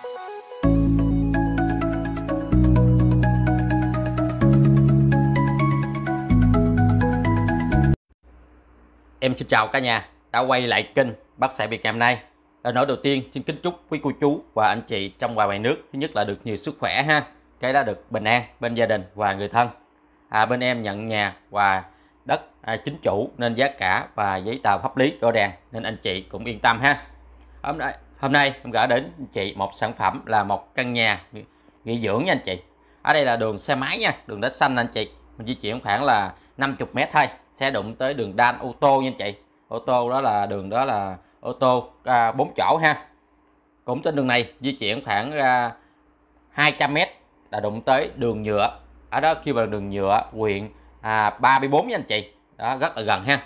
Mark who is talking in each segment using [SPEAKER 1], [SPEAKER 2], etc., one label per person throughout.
[SPEAKER 1] Em xin chào cả nhà đã quay lại kênh Bác sĩ Việt Nam nay Lời nói đầu tiên xin kính chúc quý cô chú và anh chị trong và ngoài nước Thứ nhất là được nhiều sức khỏe ha Cái đã được bình an bên gia đình và người thân à, Bên em nhận nhà và đất à, chính chủ nên giá cả và giấy tờ pháp lý rõ ràng Nên anh chị cũng yên tâm ha Hôm nay hôm nay em gửi đến anh chị một sản phẩm là một căn nhà nghỉ dưỡng nha anh chị ở đây là đường xe máy nha đường đất xanh anh chị mình di chuyển khoảng là 50 mét thôi sẽ đụng tới đường đan ô tô nha anh chị ô tô đó là đường đó là ô tô à, 4 chỗ ha cũng trên đường này di chuyển khoảng à, 200 mét là đụng tới đường nhựa ở đó kêu bằng đường nhựa huyện à, 34 nha anh chị đó rất là gần ha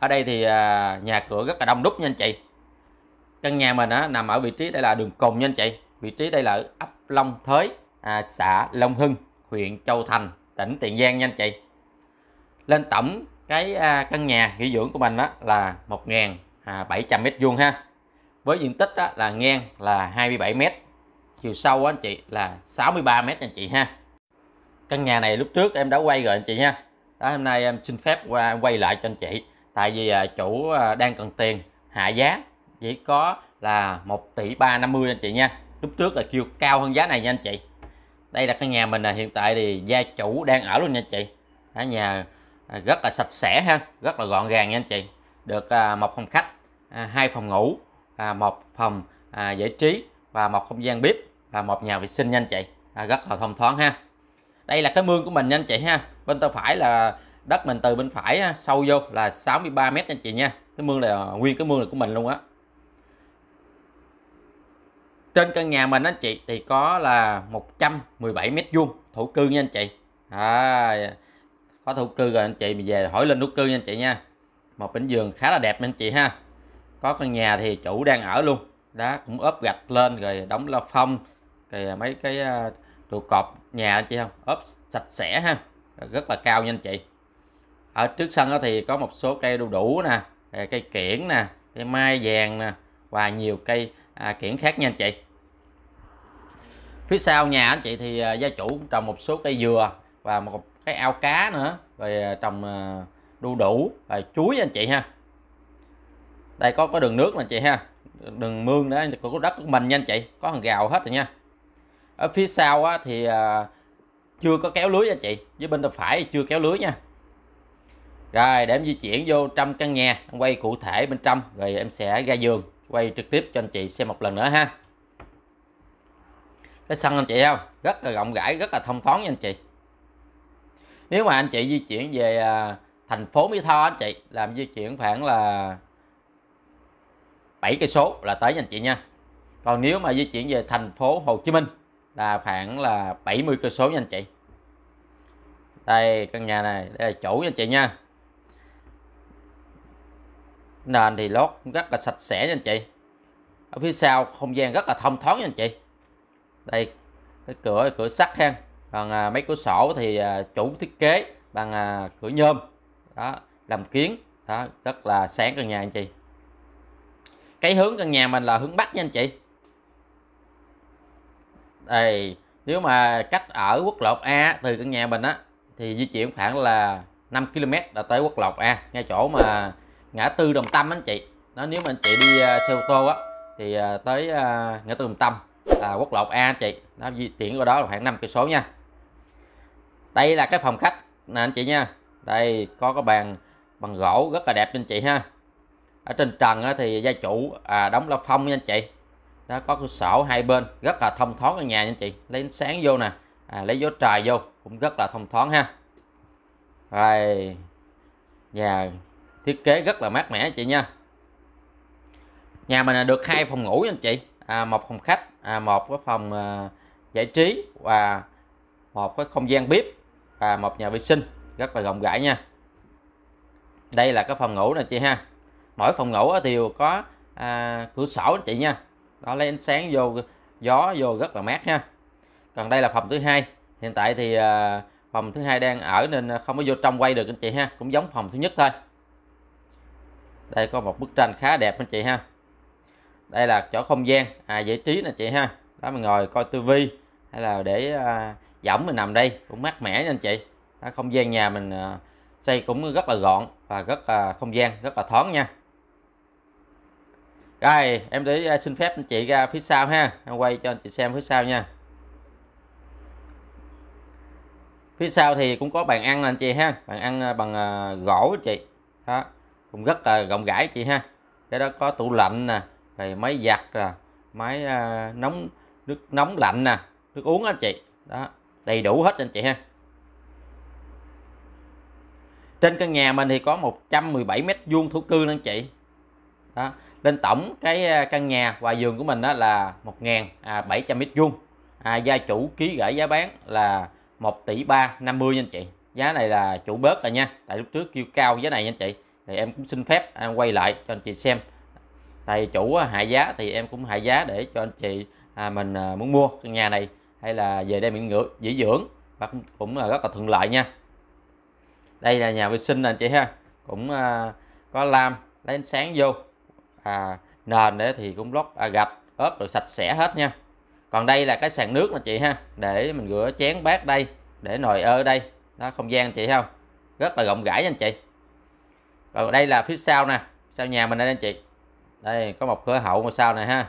[SPEAKER 1] ở đây thì à, nhà cửa rất là đông đúc nha anh chị căn nhà mình á, nằm ở vị trí đây là đường Cồn nha anh chị vị trí đây là ấp Long Thới à, xã Long Hưng huyện Châu Thành tỉnh Tiền Giang nha anh chị lên tổng cái à, căn nhà nghỉ dưỡng của mình đó là một à, bảy trăm mét vuông ha với diện tích đó là ngang là 27 mét chiều sâu anh chị là 63 mét anh chị ha căn nhà này lúc trước em đã quay rồi anh chị ha đó hôm nay em xin phép qua quay lại cho anh chị tại vì à, chủ à, đang cần tiền hạ giá chỉ có là 1 tỷ 350 anh chị nha lúc trước là kêu cao hơn giá này nha anh chị đây là cái nhà mình là hiện tại thì gia chủ đang ở luôn nha anh chị ở nhà à, rất là sạch sẽ ha rất là gọn gàng nha anh chị được à, một phòng khách à, hai phòng ngủ một phòng giải trí và một không gian bếp và một nhà vệ sinh nha anh chị rất là thông thoáng ha đây là cái mương của mình nha anh chị ha bên tay phải là đất mình từ bên phải sâu vô là 63 mét anh chị nha cái mương là nguyên cái mương là của mình luôn á trên căn nhà mình anh chị thì có là 117 mét vuông thổ cư nha anh chị à, có thổ cư rồi anh chị mình về hỏi lên thổ cư nha anh chị nha một bỉnh giường khá là đẹp nha anh chị ha có căn nhà thì chủ đang ở luôn đó cũng ốp gạch lên rồi đóng la phong rồi mấy cái à, trụ cột nhà anh chị không ốp sạch sẽ ha rất là cao nha anh chị ở trước sân thì có một số cây đu đủ nè cây kiển nè cây mai vàng nè và nhiều cây à, kiển khác nha anh chị phía sau nhà anh chị thì à, gia chủ trồng một số cây dừa và một cái ao cá nữa rồi à, trồng à, đu đủ và chuối anh chị ha đây có có đường nước nè chị ha đường mương đó của đất của mình nha anh chị có hàng gào hết rồi nha ở phía sau á, thì chưa có kéo lưới anh chị với bên tay phải chưa kéo lưới nha rồi để em di chuyển vô trong căn nhà quay cụ thể bên trong rồi em sẽ ra giường quay trực tiếp cho anh chị xem một lần nữa ha cái sân anh chị không rất là rộng rãi rất là thông thoáng nha anh chị nếu mà anh chị di chuyển về à, thành phố Mỹ Tho anh chị làm di chuyển khoảng là 7 cây số là tới nha anh chị nha còn nếu mà di chuyển về thành phố Hồ Chí Minh là khoảng là 70 cây số nha anh chị đây căn nhà này đây là chủ nha anh chị nha nền thì lót rất là sạch sẽ nha anh chị ở phía sau không gian rất là thông thoáng nha anh chị đây cái cửa cửa sắt ha còn à, mấy cửa sổ thì à, chủ thiết kế bằng à, cửa nhôm đó làm kiến đó rất là sáng căn nhà anh chị cái hướng căn nhà mình là hướng bắc nha anh chị đây nếu mà cách ở quốc lộ A từ căn nhà mình á thì di chuyển khoảng là 5 km là tới quốc lộ A ngay chỗ mà ngã tư Đồng Tâm anh chị đó nếu mà anh chị đi uh, xe ô tô á thì uh, tới uh, ngã tư Đồng Tâm à, quốc lộ A chị nó di chuyển qua đó là khoảng 5 cây số nha đây là cái phòng khách nè anh chị nha đây có cái bàn bằng gỗ rất là đẹp anh chị ha ở trên trần thì gia chủ à, đóng la phong nha anh chị đó có cửa sổ hai bên rất là thông thoáng ở nhà nha anh chị lấy ánh sáng vô nè à, lấy gió trời vô cũng rất là thông thoáng ha rồi nhà thiết kế rất là mát mẻ anh chị nha nhà mình được hai phòng ngủ nha anh chị à, một phòng khách à, một cái phòng à, giải trí và một cái không gian bếp và một nhà vệ sinh rất là rộng rãi nha đây là cái phòng ngủ nè chị ha mỗi phòng ngủ thì có à, cửa sổ chị nha nó lấy ánh sáng vô gió vô rất là mát ha còn đây là phòng thứ hai hiện tại thì à, phòng thứ hai đang ở nên không có vô trong quay được anh chị ha cũng giống phòng thứ nhất thôi đây có một bức tranh khá đẹp anh chị ha đây là chỗ không gian à, giải trí nè chị ha đó mình ngồi coi tivi hay là để à, giỏng mình nằm đây cũng mát mẻ nha anh chị đó, không gian nhà mình à, xây cũng rất là gọn và rất là không gian rất là thoáng nha rồi em để à, xin phép anh chị ra phía sau ha em quay cho anh chị xem phía sau nha phía sau thì cũng có bàn ăn nè anh chị ha bàn ăn à, bằng à, gỗ chị đó cũng rất là rộng rãi chị ha cái đó có tủ lạnh nè rồi máy giặt à, máy à, nóng nước nóng lạnh nè à, nước uống anh chị đó đầy đủ hết anh chị ha trên căn nhà mình thì có 117 mét vuông thổ cư anh chị đó lên tổng cái à, căn nhà và giường của mình đó là 1.700 à, mét vuông à, gia chủ ký gửi giá bán là 1 tỷ 350 nha anh chị giá này là chủ bớt rồi nha tại lúc trước kêu cao giá này nha anh chị thì em cũng xin phép em à, quay lại cho anh chị xem tại chủ à, hạ giá thì em cũng hạ giá để cho anh chị à, mình à, muốn mua căn nhà này hay là về đây mình ngựa dễ dưỡng và cũng, cũng rất là thuận lợi nha đây là nhà vệ sinh anh chị ha cũng à, có lam lấy ánh sáng vô à, nền để thì cũng lót à, gạch ốp được sạch sẽ hết nha còn đây là cái sàn nước nè chị ha để mình rửa chén bát đây để nồi ơ đây đó không gian chị không rất là rộng rãi nha anh chị còn đây là phía sau nè sau nhà mình đây anh chị đây có một cửa hậu ngôi sao này ha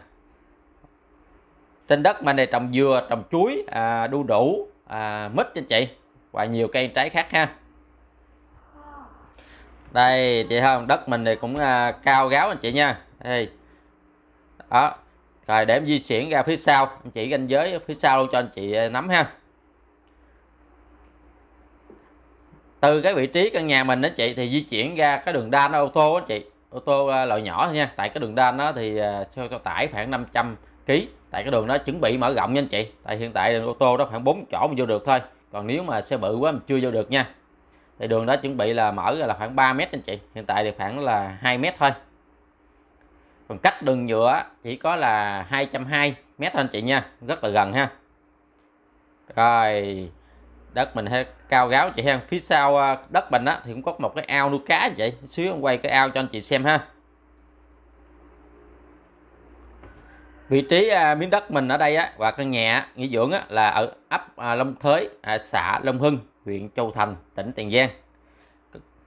[SPEAKER 1] trên đất mình này trồng dừa trồng chuối à, đu đủ à, mít cho chị và nhiều cây trái khác ha đây chị không đất mình này cũng à, cao gáo anh chị nha đây đó rồi để em di chuyển ra phía sau anh chị ranh giới phía sau luôn cho anh chị à, nắm ha từ cái vị trí căn nhà mình đó chị thì di chuyển ra cái đường đa ô tô đó chị ô tô à, loại nhỏ thôi nha tại cái đường đan đó thì à, cho, cho tải khoảng 500 kg tại cái đường đó chuẩn bị mở rộng nha anh chị tại hiện tại đường ô tô đó khoảng 4 chỗ mà vô được thôi còn nếu mà xe bự quá mình chưa vô được nha thì đường đó chuẩn bị là mở là khoảng 3 mét anh chị hiện tại thì khoảng là 2 mét thôi còn cách đường nhựa chỉ có là 220 mét thôi anh chị nha rất là gần ha rồi đất mình hay cao gáo chị hen phía sau à, đất mình á thì cũng có một cái ao nuôi cá vậy xíu em quay cái ao cho anh chị xem ha vị trí à, miếng đất mình ở đây á và căn nhà nghỉ dưỡng á, là ở ấp à, Long Thới à, xã Long Hưng huyện Châu Thành tỉnh Tiền Giang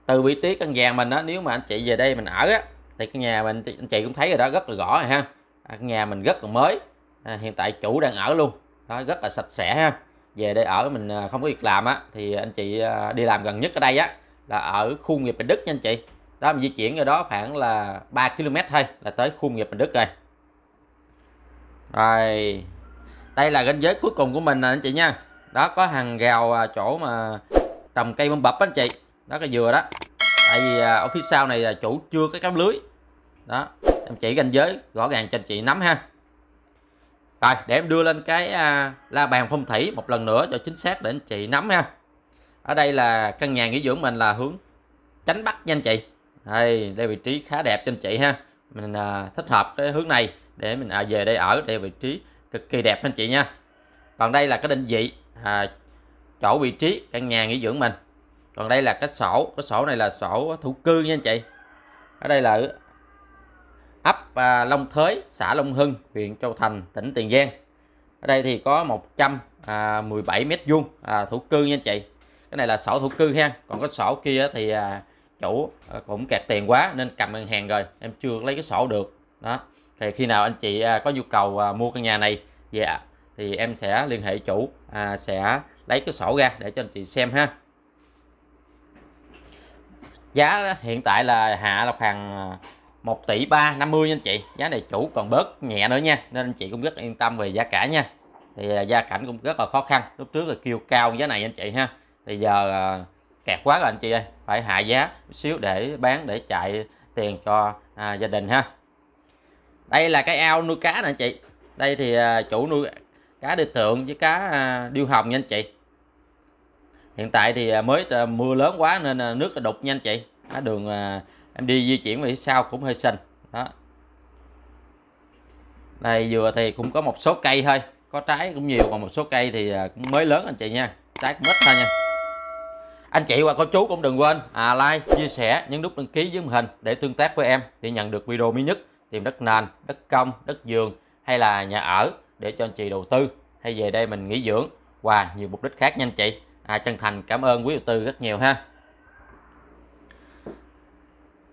[SPEAKER 1] từ vị trí căn nhà mình á, nếu mà anh chị về đây mình ở á, thì căn nhà mình anh chị cũng thấy rồi đó rất là rõ rồi ha à, căn nhà mình rất là mới à, hiện tại chủ đang ở luôn đó rất là sạch sẽ ha về đây ở mình à, không có việc làm á thì anh chị à, đi làm gần nhất ở đây á là ở khu nghiệp Bình Đức nha anh chị đó mình di chuyển ra đó khoảng là 3 km thôi là tới khu nghiệp Bình Đức rồi rồi đây là ranh giới cuối cùng của mình nè anh chị nha đó có hàng rào à, chỗ mà trồng cây bông bập anh chị đó cái dừa đó tại vì ở phía sau này là chủ chưa có cắm lưới đó em chỉ ranh giới rõ ràng cho anh chị nắm ha rồi để em đưa lên cái à, la bàn phong thủy một lần nữa cho chính xác để anh chị nắm ha. Ở đây là căn nhà nghỉ dưỡng mình là hướng tránh bắc nha anh chị. Đây, đây vị trí khá đẹp cho anh chị ha. Mình à, thích hợp cái hướng này để mình à, về đây ở, đây vị trí cực kỳ đẹp anh chị nha. Còn đây là cái định vị à, chỗ vị trí căn nhà nghỉ dưỡng mình. Còn đây là cái sổ, cái sổ này là sổ thổ cư nha anh chị. Ở đây là ấp à, Long Thới, xã Long Hưng, huyện Châu Thành, tỉnh Tiền Giang. Ở đây thì có 117 m 2 thổ cư nha anh chị. Cái này là sổ thổ cư ha, còn cái sổ kia thì à, chủ à, cũng kẹt tiền quá nên cầm ngân hàng rồi, em chưa lấy cái sổ được. Đó. Thì khi nào anh chị có nhu cầu mua căn nhà này dạ yeah, thì em sẽ liên hệ chủ sẽ lấy cái sổ ra để cho anh chị xem ha. Giá hiện tại là hạ Lộc Hằng 1 tỷ 350 anh chị giá này chủ còn bớt nhẹ nữa nha nên anh chị cũng rất yên tâm về giá cả nha thì à, gia cảnh cũng rất là khó khăn lúc trước là kêu cao giá này anh chị ha thì giờ à, kẹt quá rồi anh chị ơi phải hạ giá một xíu để bán để chạy tiền cho à, gia đình ha đây là cái ao nuôi cá nè anh chị đây thì à, chủ nuôi cá đi tượng với cá điêu hồng nha anh chị hiện tại thì mới mưa lớn quá nên nước đục nha anh chị đường em đi di chuyển về phía sau cũng hơi xanh đó đây dừa thì cũng có một số cây thôi có trái cũng nhiều còn một số cây thì à, cũng mới lớn anh chị nha trái cũng ít thôi nha anh chị và cô chú cũng đừng quên à, like chia sẻ nhấn nút đăng ký dưới màn hình để tương tác với em để nhận được video mới nhất tìm đất nền đất công đất vườn hay là nhà ở để cho anh chị đầu tư hay về đây mình nghỉ dưỡng và nhiều mục đích khác nha anh chị à, chân thành cảm ơn quý đầu tư rất nhiều ha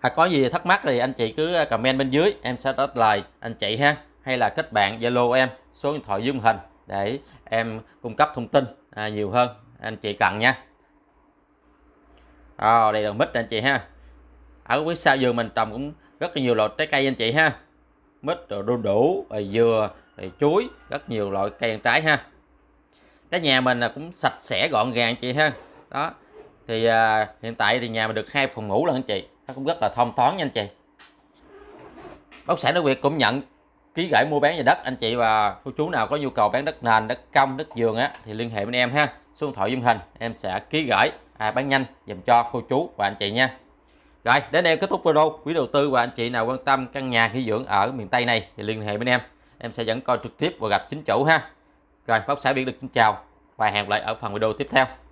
[SPEAKER 1] à, có gì thắc mắc thì anh chị cứ à, comment bên dưới em sẽ đáp lời anh chị ha hay là kết bạn zalo em số điện thoại dung hình để em cung cấp thông tin à, nhiều hơn anh chị cần nha à, đây là mít anh chị ha ở phía sau vườn mình trồng cũng rất là nhiều loại trái cây anh chị ha mít rồi đu đủ rồi dừa rồi chuối rất nhiều loại cây ăn trái ha cái nhà mình là cũng sạch sẽ gọn gàng chị ha đó thì à, hiện tại thì nhà mình được hai phòng ngủ là anh chị nó cũng rất là thông thoáng nha anh chị bất sản đất việt cũng nhận ký gửi mua bán nhà đất anh chị và cô chú nào có nhu cầu bán đất nền đất công đất vườn á thì liên hệ bên em ha số điện thoại dung hình em sẽ ký gửi à, bán nhanh dùm cho cô chú và anh chị nha rồi đến đây kết thúc video quý đầu tư và anh chị nào quan tâm căn nhà nghỉ dưỡng ở miền tây này thì liên hệ bên em em sẽ dẫn coi trực tiếp và gặp chính chủ ha rồi bác xã biển được xin chào và hẹn gặp lại ở phần video tiếp theo